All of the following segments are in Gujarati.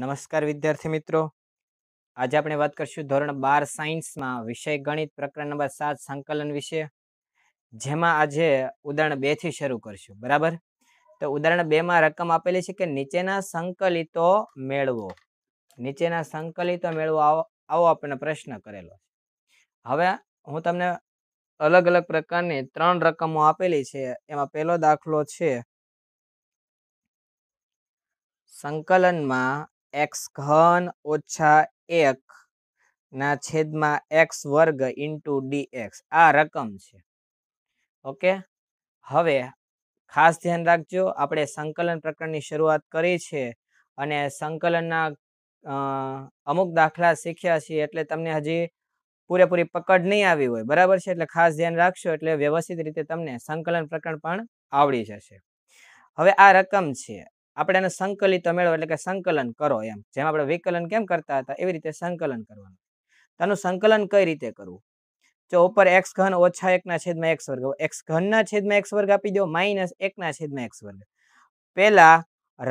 નમસ્કાર વિદ્યાર્થી મિત્રો આજે આપણે વાત કરીશું ધોરણ બાર સાયન્સમાં વિષય ગણિત પ્રકરણ નંબર સાત સંકલન વિશે જેમાં આજે ઉદાહરણ બે થી શરૂ કરશું બરાબર તો ઉદાહરણ બે માં રકમ આપેલી છે કે નીચેના સંકલિતો મેળવો નીચેના સંકલિતો મેળવો આવો આપણને પ્રશ્ન કરેલો હવે હું તમને અલગ અલગ પ્રકારની ત્રણ રકમો આપેલી છે એમાં પહેલો દાખલો છે સંકલનમાં એક્સ ઘન ઓછા એકના છેદમાં એક્સ વર્ગ ઇન્ટુ એક્સ આ રકમ છે ઓકે હવે ખાસ ધ્યાન રાખજો આપણે સંકલન પ્રકરણની શરૂઆત કરી છે અને સંકલનના અમુક દાખલા શીખ્યા છીએ એટલે તમને હજી પૂરેપૂરી પકડ નહીં આવી હોય બરાબર છે એટલે ખાસ ધ્યાન રાખશો એટલે વ્યવસ્થિત રીતે તમને સંકલન પ્રકરણ પણ આવડી જશે હવે આ રકમ છે આપણે એને સંકલિત મેળવો એટલે કે સંકલન કરો એમ જેમ આપણે વિકલન કેમ કરતા હતા એવી રીતે સંકલન કરવાનું તેનું સંકલન કઈ રીતે કરવું જો ઉપર એક્સ ઘન ઓછા એકના છેદમાં એક્સ વર્ગ એક્સ ઘનના છેદમાં એક્સ વર્ગ આપી દો માઇનસ એકના છેદમાં એક્સ વર્ગ પહેલા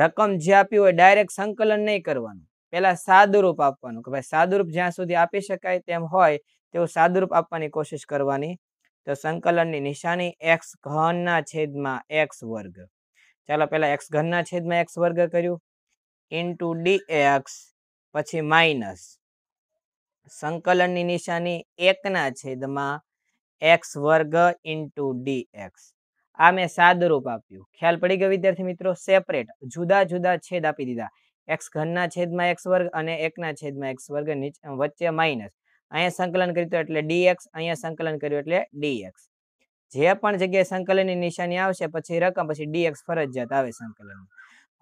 રકમ જે આપી હોય ડાયરેક્ટ સંકલન નહીં કરવાનું પહેલા સાદુરૂપ આપવાનું કે ભાઈ સાદુરૂપ જ્યાં સુધી આપી શકાય તેમ હોય તેવું સાદુરૂપ આપવાની કોશિશ કરવાની તો સંકલનની નિશાની એક્સ ઘનના છેદમાં એક્સ વર્ગ ચાલો પહેલાં એક્સ ઘનના છેદમાં એક્સ વર્ગ કર્યું ઇન્ટુ ડી એક્સ પછી માઇનસ સંકલનની નિશાની એકના છેદમાં એક્સ વર્ગ ઇન્ટુ ડી એક્સ આ મેં સાદુરૂપ આપ્યું ખ્યાલ પડી ગયો વિદ્યાર્થી મિત્રો સેપરેટ જુદા જુદા છેદ આપી દીધા એક્સ ઘનના છેદમાં એક્સ વર્ગ અને એકના છેદમાં એક્સ વર્ગ વચ્ચે માઇનસ અહીંયા સંકલન કર્યું એટલે ડી એક્સ અહીંયા સંકલન કર્યું એટલે ડી એક્સ જે પણ જગ્યાએ સંકલનની નિશાની આવશે પછી રકમ પછી ડીએક્સ ફરજિયાત આવે સંકલન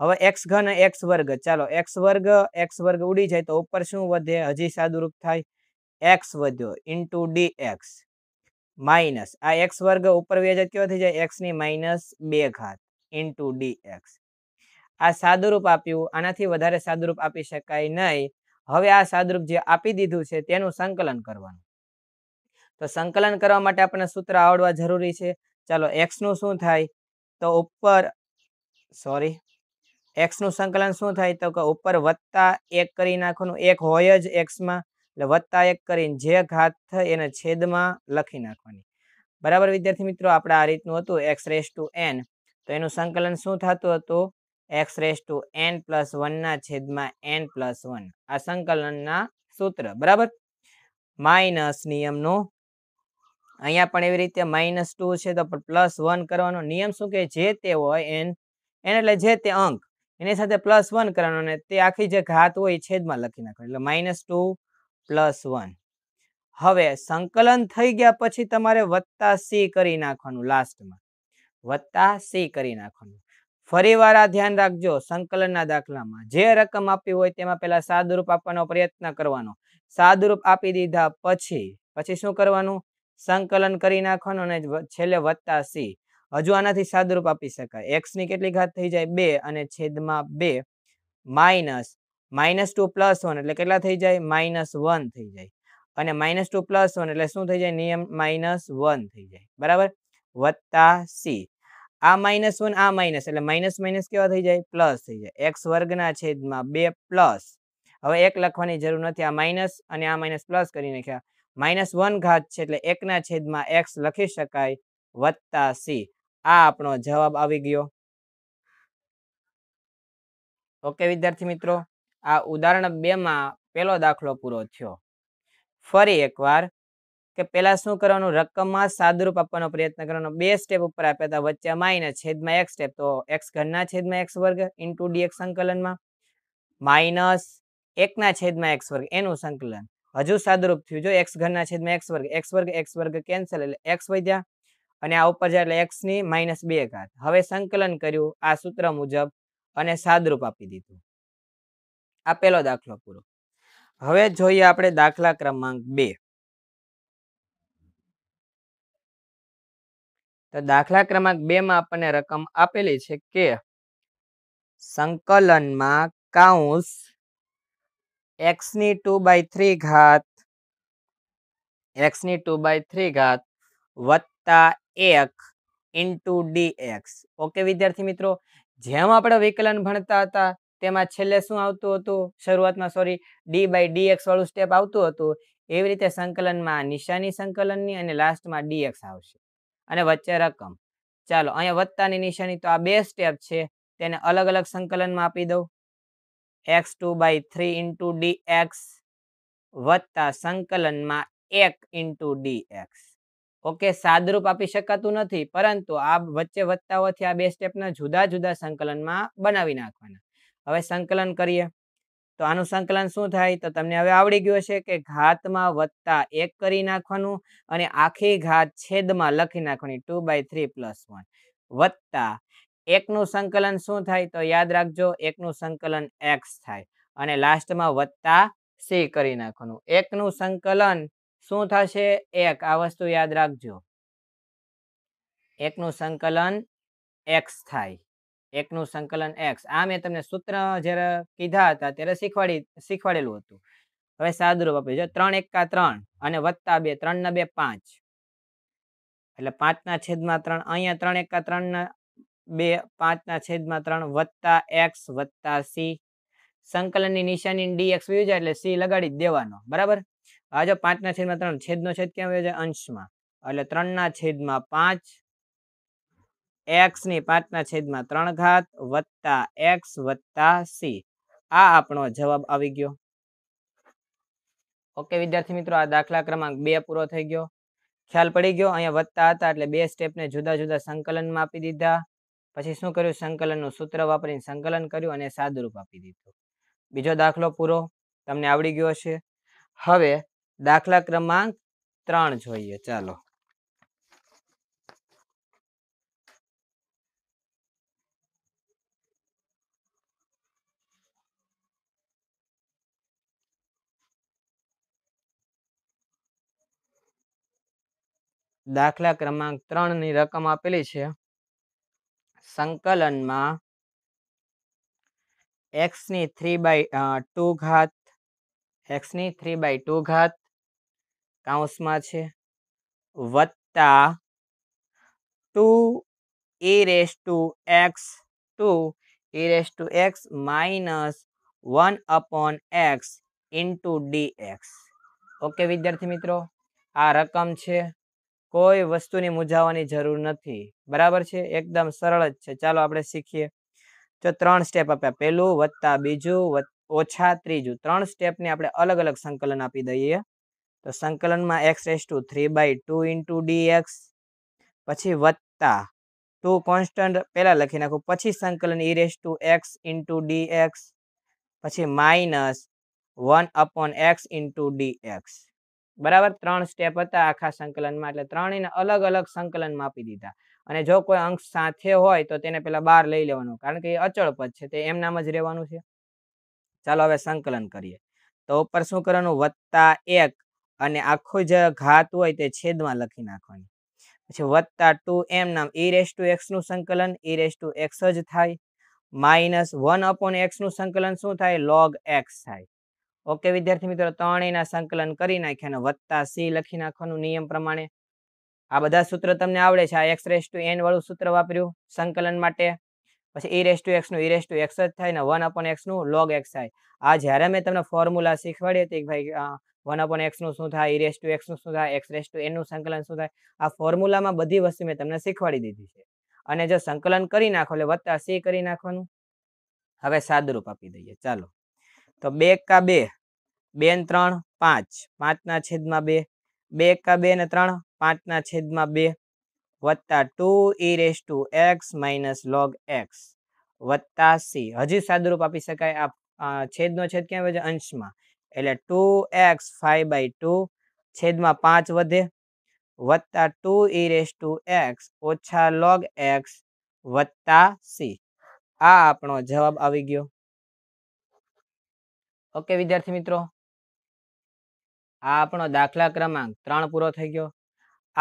હવે એક્સ ઘન એક્સ વર્ગ ચાલો એક્સ વર્ગ એક્સ વર્ગ ઉડી જાય તો ઉપર શું વધે હજી સાદુરૂપ થાય એક્સ વધ્યો ઇન્ટુ ડી એક્સ માઇનસ આ એક્સ વર્ગ ઉપર વ્યાજ કેવો થઈ જાય એક્સની માઇનસ બે ઘાત ઇન્ટુ ડી એક્સ આ સાદુરૂપ આપ્યું આનાથી વધારે સાદુરૂપ આપી શકાય નહીં હવે આ સાદુરૂપ જે આપી દીધું છે તેનું સંકલન કરવાનું તો સંકલન કરવા માટે આપણને સૂત્ર આવડવા જરૂરી છે ચાલો એક્સનું શું થાય તો ઉપર સોરી એક્સનું સંકલન શું થાય તો કે ઉપર વત્તા એક કરી નાખવાનું એક હોય જ એક્સમાં એટલે વત્તા એક કરીને જે ઘાત થાય એને છેદમાં લખી નાખવાની બરાબર વિદ્યાર્થી મિત્રો આપણે આ રીતનું હતું એક્સ રેસ ટુ એન તો એનું સંકલન શું થતું હતું x raise to n plus વનના છેદમાં એન પ્લસ વન આ સંકલનના સૂત્ર બરાબર માઇનસ નિયમનું અહીંયા પણ એવી રીતે માઇનસ ટુ છે તો પ્લસ વન કરવાનો નિયમ શું કે જે તે હોય એન એને એટલે જે તે અંક એની સાથે પ્લસ વન કરવાનો અને તે આખી જે ઘાત હોય છેદમાં લખી નાખવાનો એટલે માઇનસ ટુ પ્લસ વન હવે સંકલન થઈ ગયા પછી તમારે વત્તા સી કરી નાખવાનું લાસ્ટમાં વત્તા સી કરી નાખવાનું ફરી વાર ધ્યાન રાખજો સંકલનના દાખલામાં જે રકમ આપી હોય તેમાં પહેલા સાદુરૂપ આપવાનો પ્રયત્ન કરવાનો સાદુરૂપ આપી દીધા પછી પછી શું કરવાનું સંકલન કરી નાખવાનું અને છેલ્લે વત્તા સી હજુ આનાથી સાદુરૂપ આપી શકાય એક્સ ની કેટલી ઘાત થઈ જાય બે અને છેદમાં બે minus minus two plus one એટલે કેટલા થઈ જાય માઇનસ વન થઈ જાય અને માઇનસ ટુ પ્લસ વન એટલે શું થઈ જાય નિયમ માઇનસ વન થઈ જાય બરાબર વત્તા સી આ માઇનસ વન આ માઇનસ એટલે માઇનસ માઇનસ કેવા થઈ જાય પ્લસ થઈ જાય એક્સ વર્ગના છેદમાં બે પ્લસ હવે એક લખવાની જરૂર નથી આ માઇનસ અને આ માઇનસ પ્લસ કરી નાખ્યા માઇનસ વન ઘાત છે એટલે એકના છેદમાં એક્સ લખી શકાય વત્તા સી આ આપણો જવાબ આવી ગયો ઓકે વિદ્યાર્થી મિત્રો આ ઉદાહરણ બે માં પહેલો દાખલો પૂરો થયો ફરી એકવાર કે પહેલા શું કરવાનું રકમમાં સાદુરૂપ આપવાનો પ્રયત્ન કરવાનો બે સ્ટેપ ઉપર આપ્યા હતા વચ્ચે માઇનસ છેદમાં એક સ્ટેપ તો એક્સ ઘનના છેદમાં એક્સ વર્ગ ઇન્ટુ ડીએક્સ સંકલનમાં માઇનસ એકના છેદમાં એક્સ વર્ગ એનું સંકલન હજુ સાદુરૂપ થયું જો એક્સ ઘરના છેદમાં એક્સ વર્ગ એક્સ વર્ગ એક્સ વર્ગ કેન્સલ એટલે એક્સ વધ્યા અને આ ઉપર જાય એટલે એક્સની માઇનસ બે ઘાત હવે સંકલન કર્યું આ સૂત્ર મુજબ અને સાદરૂપ આપી દીધું આ પહેલો દાખલો પૂરો હવે જોઈએ આપણે દાખલા ક્રમાંક બે તો દાખલા ક્રમાંક બે માં આપણને રકમ આપેલી છે કે સંકલનમાં કાઉસ એક્સની ટુ બાય થ્રી ઘાત એક્સની ટુ બાય થ્રી ઘાત વત્તા એક ઇન્ટુ ડી એક્સ ઓકે વિદ્યાર્થી મિત્રો જેમ આપણે વિકલન ભણતા હતા તેમાં છેલ્લે શું આવતું હતું શરૂઆતમાં sorry d by d x વાળું સ્ટેપ આવતું હતું એવી રીતે સંકલનમાં નિશાની સંકલનની અને લાસ્ટમાં ડી એક્સ આવશે અને વચ્ચે રકમ ચાલો અહીંયા વત્તાની નિશાની તો આ બે સ્ટેપ છે તેને અલગ અલગ સંકલનમાં આપી દઉં x two by three into d x વત્તા સંકલનમાં એક ઇન્ટુ ડી એક્સ ઓકે સાદરૂપ આપી શકાતું નથી પરંતુ આ વચ્ચે વત્તા હોવાથી આ બે સ્ટેપના જુદા જુદા સંકલનમાં બનાવી નાખવાના હવે સંકલન કરીએ તો આનું સંકલન શું થાય તો તમને હવે આવડી ગયું છે કે ઘાતમાં વત્તા એક કરી નાખવાનું અને આખી ઘાત છેદમાં લખી નાખવાની two by three plus one વત્તા એકનું સંકલન શું થાય તો યાદ રાખજો એકનું સંકલન એક્સ થાય અને લાસ્ટમાં વત્તા સી કરી નાખવાનું એકનું સંકલન શું થશે એક આ વસ્તુ યાદ રાખજો એકનું સંકલન એક્સ થાય એકનું સંકલન એક્સ આ મેં તમને સૂત્ર જ્યારે કીધા હતા ત્યારે શીખવાડી શીખવાડેલું હતું હવે સાદુરૂપ આપી જો ત્રણ એકા ત્રણ અને વત્તા બે ત્રણ ના બે પાંચ એટલે પાંચના છેદમાં ત્રણ અહીંયા ત્રણ એકા ત્રણ બે પાંચના છેદમાં ત્રણ વત્તા એક્સ વત્તા સી સંકલનની નિશાની ડીએક્સ વ્યુ જાય એટલે સી લગાડી દેવાનો બરાબર આ જો પાંચના છેદમાં ત્રણ છેદનો છેદ ક્યાં વ્યુ છે અંશમાં એટલે ત્રણના છેદમાં પાંચ એક્સની પાંચના છેદમાં ત્રણ ઘાત વત્તા એક્સ વત્તા સી આ આપણો જવાબ આવી ગયો ઓકે વિદ્યાર્થી મિત્રો આ દાખલા ક્રમાંક બે પૂરો થઈ ગયો ખ્યાલ પડી ગયો અહીંયા વધતા હતા એટલે બે સ્ટેપને જુદા જુદા સંકલનમાં આપી દીધા પછી શું કર્યું સંકલનનું સૂત્ર વાપરીને સંકલન કર્યું અને સાદુરૂપ આપી દીધું બીજો દાખલો પૂરો તમને આવડી ગયો છે હવે દાખલા ક્રમાંક ત્રણ જોઈએ ચાલો દાખલા ક્રમાંક ત્રણ ની રકમ આપેલી છે સંકલનમાં એક્સની થ્રી બાય ટુ ઘાત એક્સની થ્રી બાય ટુ ઘાત કાઉસમાં છે વત્તા two a raise to x two e raised to x minus 1 x x d x okay વિદ્યાર્થી મિત્રો આ રકમ છે કોઈ વસ્તુની મૂંઝાવાની જરૂર નથી બરાબર છે એકદમ સરળ જ છે ચાલો આપણે શીખીએ જો ત્રણ સ્ટેપ આપ્યા પહેલું વત્તા બીજું ઓછા ત્રીજું ત્રણ સ્ટેપને આપણે અલગ અલગ સંકલન આપી દઈએ તો સંકલનમાં x s to three by two into d x પછી વત્તા ટુ કોન્સ્ટન્ટ પહેલાં લખી નાખું પછી સંકલન e raise to x into d x પછી minus one upon x into d x બરાબર ત્રણ સ્ટેપ હતા આખા સંકલનમાં એટલે ત્રણેયને અલગ અલગ સંકલનમાં આપી દીધા અને જો કોઈ અંક સાથે હોય તો તેને પેલા બહાર લઈ લેવાનો કારણ કે એ અચળ પદ છે તે એમનામ જ રહેવાનું છે ચાલો હવે સંકલન કરીએ તો ઉપર શું કરવાનું વત્તા એક અને આખું જે ઘાત હોય તે છેદમાં લખી નાખવાની પછી વત્તા ટુ એમ નામ ઈ રેસ ટુ એક્સનું સંકલન ઈ રેસ ટુ એક્સ જ થાય માઇનસ વન અપોન એક્સનું સંકલન શું થાય લોગ એક્સ થાય ઓકે વિદ્યાર્થી મિત્રો ત્રણેયના સંકલન કરી નાખ્યા અને વત્તા સી લખી નાખવાનું નિયમ પ્રમાણે આ બધા સૂત્ર તમને આવડે છે આ એક્સ રેસ ટુ એન વાળું સૂત્ર વાપર્યું સંકલન માટે પછી ઈ રેસ ટુ એક્સનું ઈ રેસ ટુ એક્સ જ થાય ને વન અપોન એક્સનું લોગ એક્સ થાય આ જ્યારે મેં તમને ફોર્મ્યુલા શીખવાડી હતી કે ભાઈ વન અપોન એક્સનું શું થાય ઈ રેસ ટુ એક્સનું શું થાય એક્સ રેસ ટુ એનનું સંકલન શું થાય આ ફોર્મ્યુલામાં બધી વસ્તુ મેં તમને શીખવાડી દીધી છે અને જો સંકલન કરી નાખો એટલે વત્તા સી કરી નાખવાનું હવે સાદુરૂપ આપી દઈએ ચાલો તો બે એકા બે બે ને ત્રણ પાંચ પાંચના છેદમાં બે બે એકા બે ને ત્રણ પાંચના છેદમાં બે વત્તા two e raise to x minus log x વત્તા સી હજી સાદુરૂપ આપી શકાય આ છેદનો છેદ ક્યાં વધે અંશમાં એટલે two x five by two છેદમાં પાંચ વધે વત્તા two e raise to x ઓછા લોગ એક્સ વત્તા સી આ આપણો જવાબ આવી ગયો ઓકે વિદ્યાર્થી મિત્રો આ આપણો દાખલા ક્રમાંક ત્રણ પૂરો થઈ ગયો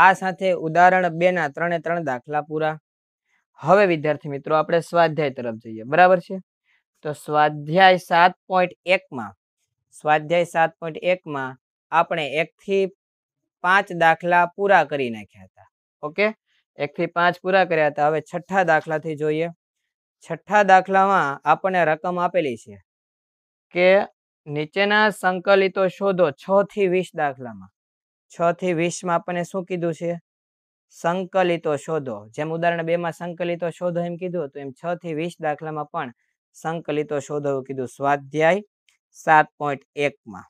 આ સાથે ઉદાહરણ બે ના ત્રણે ત્રણ દાખલા પૂરા હવે વિદ્યાર્થી મિત્રો આપણે સ્વાધ્યાય તરફ જઈએ બરાબર છે તો સ્વાધ્યાય સાત પોઈન્ટ એકમાં સ્વાધ્યાય સાત પોઈન્ટ એકમાં આપણે એકથી પાંચ દાખલા પૂરા કરી નાખ્યા હતા ઓકે એકથી પાંચ પૂરા કર્યા હતા હવે છઠ્ઠા દાખલાથી જોઈએ છઠ્ઠા દાખલામાં આપણને રકમ આપેલી છે કે નીચેના સંકલિતો શોધો છ થી વીસ દાખલામાં છ થી વીસમાં આપણને શું કીધું છે સંકલિતો શોધો જેમ ઉદાહરણ બેમાં સંકલિતો શોધો એમ કીધું તો એમ છ થી વીસ દાખલામાં પણ સંકલિતો શોધો એવું કીધું સ્વાધ્યાય સાત પોઈન્ટ એકમાં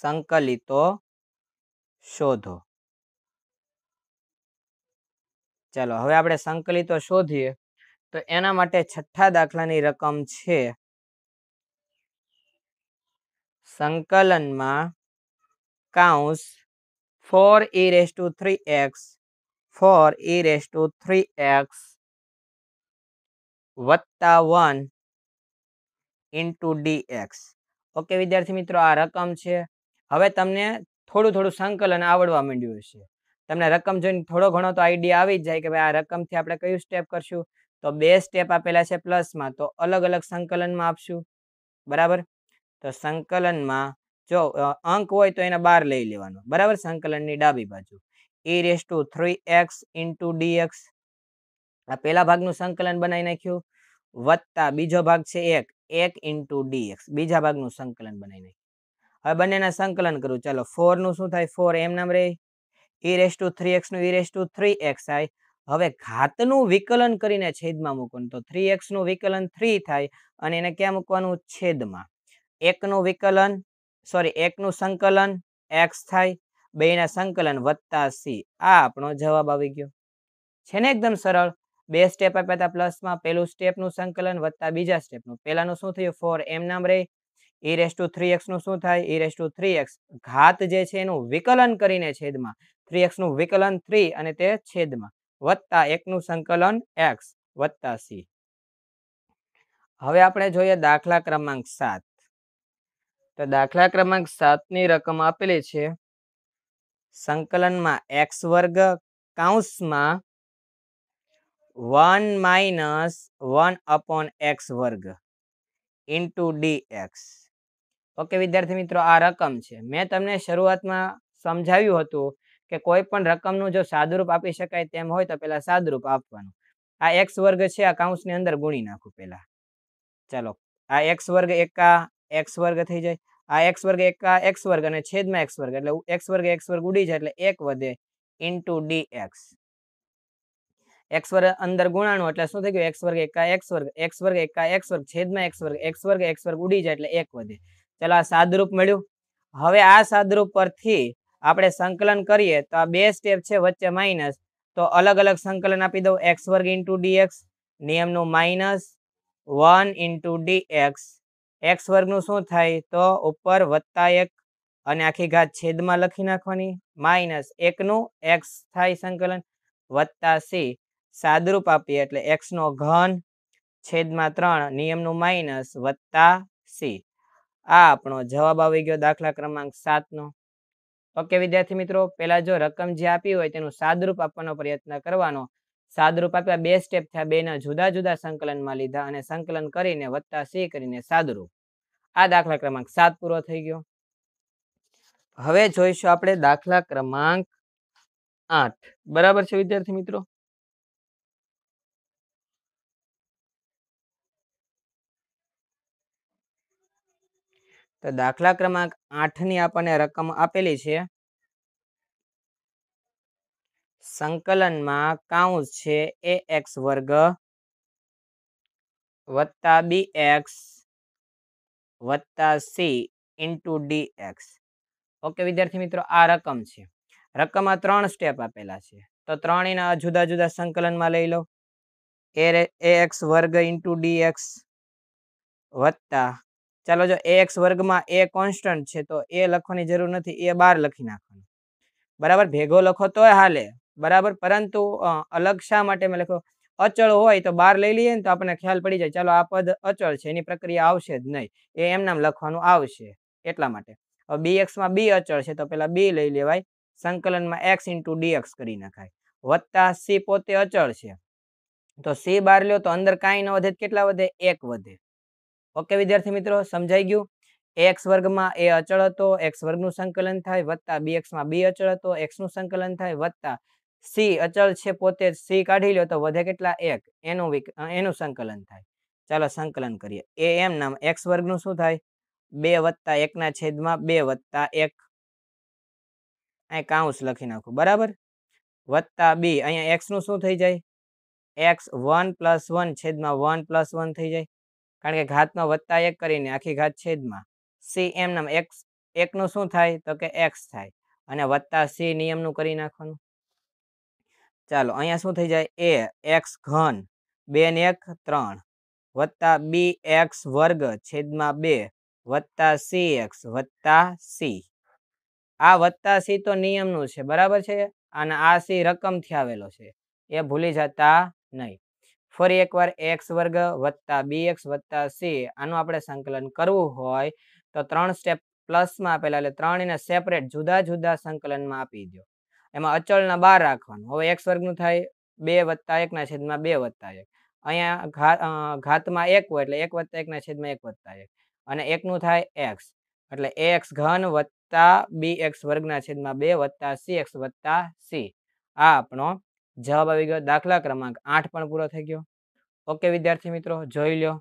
સંકલિતો શોધો ચાલો હવે આપણે સંકલિતો શોધીએ તો એના માટે છઠ્ઠા દાખલાની રકમ છે સંકલનમાં કાઉન્સ four e raise to three x four e raise to three x વત્તા one into d x okay વિદ્યાર્થી મિત્રો આ રકમ છે હવે તમને થોડું થોડું સંકલન આવડવા માંડ્યું છે તમને રકમ જોઈને થોડો ઘણો તો આઈડિયા આવી જ જાય કે ભાઈ આ રકમથી આપણે કયું સ્ટેપ કરશું તો બે સ્ટેપ આપેલા છે પ્લસમાં તો અલગ અલગ સંકલનમાં આપશું બરાબર તો સંકલનમાં જો અંક હોય તો એના બાર લઈ લેવાનો બરાબર સંકલનની ડાબી બાજુ e raise to three x into d x આ પહેલા ભાગનું સંકલન બનાવી નાખ્યું વત્તા બીજો ભાગ છે એક એક ઇન્ટુ ડીએક્સ બીજા ભાગનું સંકલન બનાવી નાખ્યું હવે બંનેના સંકલન કરું ચાલો ફોરનું શું થાય ફોર એમ નામ રે ઈ રેસ ટુ થ્રી એક્સનું e raise to three x થાય હવે ઘાતનું વિકલન કરીને છેદમાં મૂકવાનું તો થ્રી એક્સનું વિકલન થ્રી થાય અને એને ક્યાં મૂકવાનું છેદમાં એકનું વિકલન સોરી એકનું સંકલન એક્સ થાય બેના સંકલન વત્તા સી આ આપણો જવાબ આવી ગયો છે ને એકદમ સરળ બે સ્ટેપ આપ્યા હતા પ્લસમાં પેલું સ્ટેપનું સંકલન વત્તા બીજા સ્ટેપનું પહેલાનું શું થયું ફોર એમ નામ રહે ઈ રેસ ટુ થ્રી એક્સનું શું થાય e raise to three x ઘાત જે છે એનું વિકલન કરીને છેદમાં થ્રી એક્સનું વિકલન થ્રી અને તે છેદમાં વત્તા એકનું સંકલન એક્સ વત્તા સી હવે આપણે જોઈએ દાખલા ક્રમાંક સાત તો દાખલા ક્રમાંક સાતની રકમ આપેલી છે સંકલનમાં એક્સ વર્ગ કાઉન્સમાં one minus one upon x વર્ગ ઇન્ટુ ડી એક્સ ઓકે વિદ્યાર્થી મિત્રો આ રકમ છે મેં તમને શરૂઆતમાં સમજાવ્યું હતું કે કોઈ પણ રકમનું જો સાદુરૂપ આપી શકાય તેમ હોય તો પહેલાં સાદુરૂપ આપવાનું આ એક્સ વર્ગ છે આ કાઉન્સની અંદર ગુણી નાખું પહેલાં ચાલો આ એક્સ વર્ગ એકા એક્સ વર્ગ થઈ જાય આ એક્સ વર્ગ એકા એક્સ વર્ગ અને છેદમાં એક્સ વર્ગ એટલે એક્સ વર્ગ એક્સ વર્ગ ઉડી જાય એટલે એક વધે ઇન્ટુ ડી એક્સ એક્સ વર્ગ અંદર ગુણાણું એટલે શું થઈ ગયું એક્સ વર્ગ એકા એક્સ વર્ગ એક્સ વર્ગ એકા એક્સ વર્ગ છેદમાં એક્સ વર્ગ એક્સ વર્ગ એક્સ વર્ગ ઉડી જાય એટલે એક વધે ચલો આ સાદરૂપ મળ્યું હવે આ સાદરૂપ પરથી આપણે સંકલન કરીએ તો આ બે સ્ટેપ છે વચ્ચે માઇનસ તો અલગ અલગ સંકલન આપી દઉં એક્સ વર્ગ ઇન્ટુ એક્સ નિયમનું minus one into x x વર્ગનું શું થાય તો ઉપર વત્તા એક અને આખી ઘાત છેદમાં લખી નાખવાની માઇનસ એકનું એક્સ થાય સંકલન વત્તા સી સાદરૂપ આપીએ એટલે એક્સનો ઘન છેદમાં ત્રણ નિયમનું માઇનસ વત્તા સી આ આપણો જવાબ આવી ગયો દાખલા ક્રમાંક સાતનો ઓકે વિદ્યાર્થી મિત્રો પહેલાં જો રકમ જે આપી હોય તેનું સાદરૂપ આપવાનો પ્રયત્ન કરવાનો સાદરૂપ આપ્યા બે સ્ટેપ થયા બેના જુદા જુદા સંકલનમાં લીધા અને સંકલન કરીને વત્તા સી કરીને સાદરૂપ આ દાખલા ક્રમાંક સાત પૂરો થઈ ગયો હવે જોઈશું આપણે દાખલા ક્રમાંક આઠ બરાબર છે વિદ્યાર્થી મિત્રો તો દાખલા ક્રમાંક આઠની આપણને રકમ આપેલી છે સંકલનમાં કાઉન્સ છે એ એક્સ વર્ગ વત્તા બી એક્સ વત્તા c into d x okay વિદ્યાર્થી મિત્રો આ રકમ છે રકમમાં ત્રણ સ્ટેપ આપેલા છે તો ત્રણેયના જુદા જુદા સંકલનમાં લઈ લો એ એ એક્સ વર્ગ ઇન્ટુ ડી એક્સ વત્તા ચાલો જો એ એક્સ વર્ગમાં એ કોન્સ્ટન્ટ છે તો એ લખવાની જરૂર નથી એ બાર લખી નાખવાનું બરાબર ભેગો લખો તો હાલે બરાબર પરંતુ અલગ શા માટે મેં લખ્યો અચળ હોય તો બહાર લઈ લઈએ ને તો આપણને ખ્યાલ પડી જાય ચાલો આ પદ અચળ છે એની પ્રક્રિયા આવશે જ નહીં એ એમ નામ લખવાનું આવશે એટલા માટે હવે બી એક્સમાં બી અચળ છે તો પહેલાં બી લઈ લેવાય સંકલનમાં એક્સ ઇન્ટુ ડીએક્સ કરી નાખાય વત્તા સી પોતે અચળ છે તો સી બાર લ્યો તો અંદર કાંઈ ન વધે કેટલા વધે એક વધે ઓકે વિદ્યાર્થી મિત્રો સમજાઈ ગયું એક્સ વર્ગમાં એ અચળ હતો એક્સ વર્ગનું સંકલન થાય વત્તા બી એક્સમાં બી અચળ હતો એક્સનું સંકલન થાય વત્તા સી અચલ છે પોતે સી કાઢી લો તો વધે કેટલા એક એનું વિક એનું સંકલન થાય ચાલો સંકલન કરીએ એ એમ નામ એક્સ વર્ગનું શું થાય બે વત્તા એકના છેદમાં બે વત્તા એક અહીં કાઉસ લખી નાખું બરાબર વત્તા બી અહીંયા એક્સનું શું થઈ જાય એક્સ વન પ્લસ વન છેદમાં વન પ્લસ વન થઈ જાય કારણ કે ઘાતમાં વત્તા એક કરીને આખી ઘાત છેદમાં સી એમ નામ એક્સ એકનું શું થાય તો કે એક્સ થાય અને વત્તા સી નિયમનું કરી નાખવાનું ચાલો અહીંયા શું થઈ જાય એ એક્સ ઘન બે ને એક ત્રણ વત્તા બી એક્સ વર્ગ છેદમાં બે વત્તા સી એક્સ વત્તા સી આ વત્તા સી તો નિયમનું છે બરાબર છે અને આ સી રકમથી આવેલો છે એ ભૂલી જતા નહીં ફરી એકવાર એક્સ વર્ગ વત્તા બી એક્સ વત્તા સી આનું આપણે સંકલન કરવું હોય તો ત્રણ સ્ટેપ પ્લસમાં આપેલા એટલે ત્રણ એને સેપરેટ જુદા જુદા સંકલનમાં આપી દો એમાં અચળના બાર રાખવાનું હવે એક્સ વર્ગનું થાય બે વત્તા એકના છેદમાં બે વત્તા એક અહીંયા ઘાતમાં એક હોય એટલે એક વત્તા એકના છેદમાં એક વત્તા એક અને એકનું થાય એક્સ એટલે એક્સ ઘન વત્તા બી એક્સ વર્ગના છેદમાં બે વત્તા સી એક્સ વત્તા સી આ આપણો જવાબ આવી ગયો દાખલા ક્રમાંક આઠ પણ પૂરો થઈ ગયો ઓકે વિદ્યાર્થી મિત્રો જોઈ લો